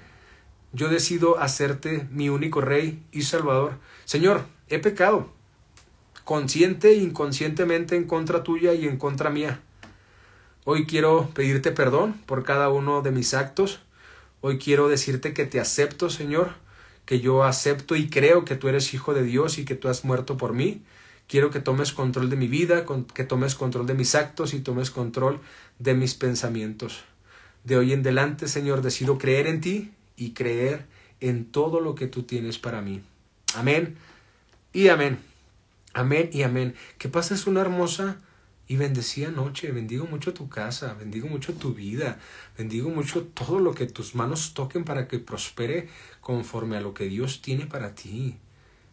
yo decido hacerte mi único Rey y Salvador. Señor, he pecado, consciente e inconscientemente en contra tuya y en contra mía. Hoy quiero pedirte perdón por cada uno de mis actos. Hoy quiero decirte que te acepto, Señor, que yo acepto y creo que tú eres hijo de Dios y que tú has muerto por mí. Quiero que tomes control de mi vida, que tomes control de mis actos y tomes control de mis pensamientos. De hoy en adelante, Señor, decido creer en ti y creer en todo lo que tú tienes para mí. Amén y amén. Amén y amén. Que pases una hermosa y bendecía anoche, bendigo mucho tu casa, bendigo mucho tu vida, bendigo mucho todo lo que tus manos toquen para que prospere conforme a lo que Dios tiene para ti.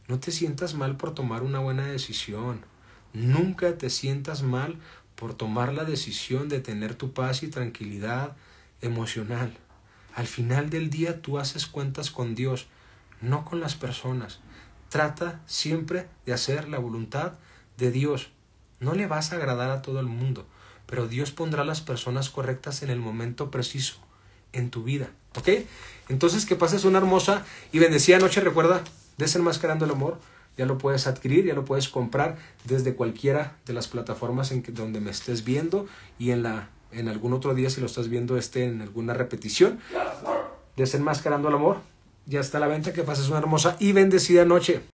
No te sientas mal por tomar una buena decisión. Nunca te sientas mal por tomar la decisión de tener tu paz y tranquilidad emocional. Al final del día tú haces cuentas con Dios, no con las personas. Trata siempre de hacer la voluntad de Dios no le vas a agradar a todo el mundo, pero Dios pondrá las personas correctas en el momento preciso, en tu vida. ¿Ok? Entonces que pases una hermosa y bendecida noche. Recuerda, desenmascarando el amor, ya lo puedes adquirir, ya lo puedes comprar desde cualquiera de las plataformas en donde me estés viendo y en, la, en algún otro día si lo estás viendo esté en alguna repetición. Desenmascarando el amor, ya está la venta. Que pases una hermosa y bendecida noche.